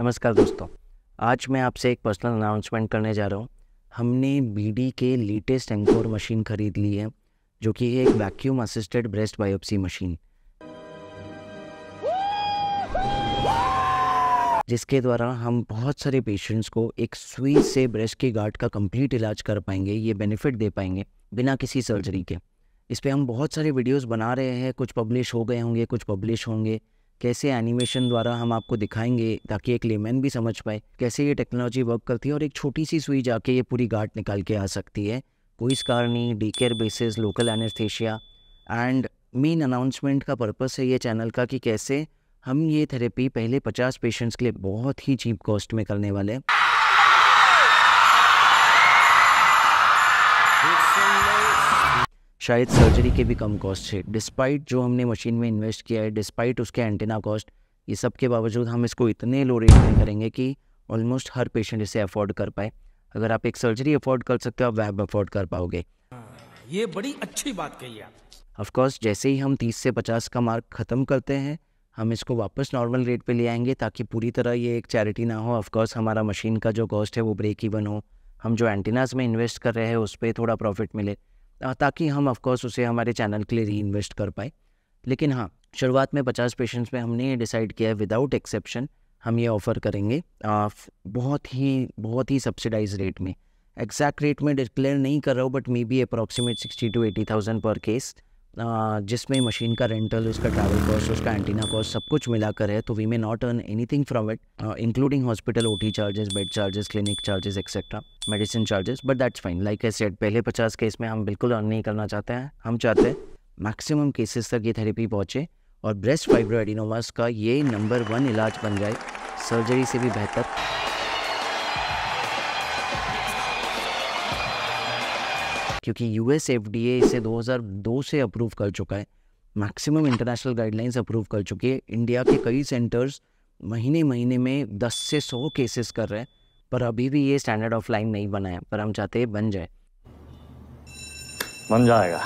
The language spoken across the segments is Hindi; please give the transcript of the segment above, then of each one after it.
नमस्कार दोस्तों आज मैं आपसे एक पर्सनल अनाउंसमेंट करने जा रहा हूँ हमने बीडी के लेटेस्ट एंकोर मशीन खरीद ली है जो कि एक vacuum assisted breast biopsy machine जिसके द्वारा हम बहुत सारे पेशेंट्स को एक सुई से ब्रेस्ट के गार्ड का कंप्लीट इलाज कर पाएंगे ये बेनिफिट दे पाएंगे बिना किसी सर्जरी के इस पर हम बहुत सारे वीडियोस बना रहे हैं कुछ पब्लिश हो गए होंगे कुछ पब्लिश होंगे कैसे एनिमेशन द्वारा हम आपको दिखाएंगे ताकि एक लेमैन भी समझ पाए कैसे ये टेक्नोलॉजी वर्क करती है और एक छोटी सी सुई जाके ये पूरी गांठ निकाल के आ सकती है कोई स्कार नहीं day care basis local anaesthesia and main announcement का पर्पस है ये चैनल का कि कैसे हम ये थेरेपी पहले पचास पेशेंट्स के लिए बहुत ही चीप कॉस्ट में करने वाले हैं शायद सर्जरी के भी कम कॉस्ट है डिस्पाइट जो हमने मशीन में इन्वेस्ट किया है डिस्पाइट उसके एंटीना कॉस्ट ये सब के बावजूद हम इसको इतने लो रेट में करेंगे कि ऑलमोस्ट हर पेशेंट इसे अफोर्ड कर पाए अगर आप एक सर्जरी अफोर्ड कर सकते हो आप वैब अफोर्ड कर पाओगे ये बड़ी अच्छी बात कही आप ऑफकोर्स जैसे ही हम 30 से 50 का मार्क ख़त्म करते हैं हम इसको वापस नॉर्मल रेट पे ले आएंगे ताकि पूरी तरह ये एक चैरिटी ना हो कोर्स हमारा मशीन का जो कॉस्ट है वो ब्रेक इवन हो हम जो एंटीनाज में इन्वेस्ट कर रहे हैं उस पर थोड़ा प्रॉफिट मिले ताकि हम ऑफकोर्स उसे हमारे चैनल के लिए री इन्वेस्ट कर पाए लेकिन हाँ शुरुआत में पचास पेशेंट्स में हमने ये डिसाइड किया है विदाउट एक्सेप्शन हम ये ऑफ़र करेंगे बहुत ही बहुत ही सब्सिडाइज रेट में एग्जैक्ट रेट में डिक्लेयर नहीं कर रहा हूँ but maybe approximate sixty two eighty thousand per case जिसमें मशीन का रेंटल उसका ट्रैवल कॉस्ट उसका एंटीना कॉस्ट सब कुछ मिलाकर है तो we may not earn anything from it including hospital O T charges bed charges clinic charges etcetera medicine charges but that's fine like a set पहले पचास केस में हम बिल्कुल अर्न नहीं करना चाहते हैं हम चाहते हैं मैक्सिमम केसेस तक ये थेरेपी पहुँचे और ब्रेस्ट फाइब्रोडिनोमास का ये नंबर वन इलाज बन जाए सर्जरी से भी बेहतर क्योंकि यूएस ए इसे 2002 से अप्रूव कर चुका है मैक्सिमम इंटरनेशनल गाइडलाइंस अप्रूव कर चुकी है इंडिया के कई सेंटर्स महीने महीने में 10 से 100 केसेस कर रहे हैं पर अभी भी ये स्टैंडर्ड ऑफ लाइन नहीं बना है पर हम चाहते हैं बन जाए बन जाएगा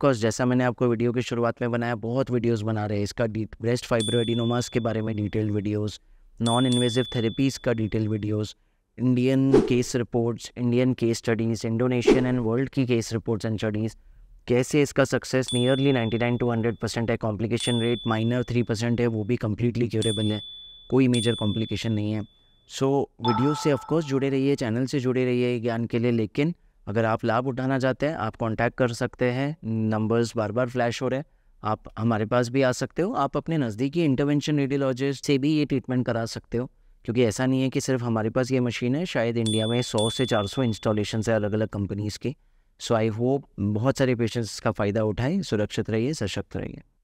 कोर्स जैसा मैंने आपको वीडियो की शुरुआत में बनाया बहुत वीडियोस बना रहे हैं इसका ब्रेस्ट फाइब्रोडिनोमास के बारे में detail videos non invasive therapies का detail videos Indian case reports Indian case studies Indonesian and world की केस रिपोर्ट्स एंड स्टडीज़ कैसे इसका सक्सेस नियरली 99 टू 100 परसेंट है complication rate minor three percent है वो भी कम्प्लीटली क्योरेबल है कोई मेजर कॉम्प्लिकेशन नहीं है सो so, वीडियो से ऑफकोर्स जुड़े रहिए चैनल से जुड़े रहिए ज्ञान के लिए लेकिन अगर आप लाभ उठाना चाहते हैं आप कॉन्टैक्ट कर सकते हैं नंबर्स बार बार फ्लैश हो रहे हैं आप हमारे पास भी आ सकते हो आप अपने नज़दीकी इंटरवेंशन रेडियोलॉजिस्ट से भी ये ट्रीटमेंट करा सकते हो क्योंकि ऐसा नहीं है कि सिर्फ हमारे पास ये मशीन है शायद इंडिया में सौ से चार सौ इंस्टॉलेशन है अलग अलग कंपनीज़ के सो आई होप बहुत सारे पेशेंट्स का फ़ायदा उठाएं सुरक्षित रहिए सशक्त रहिए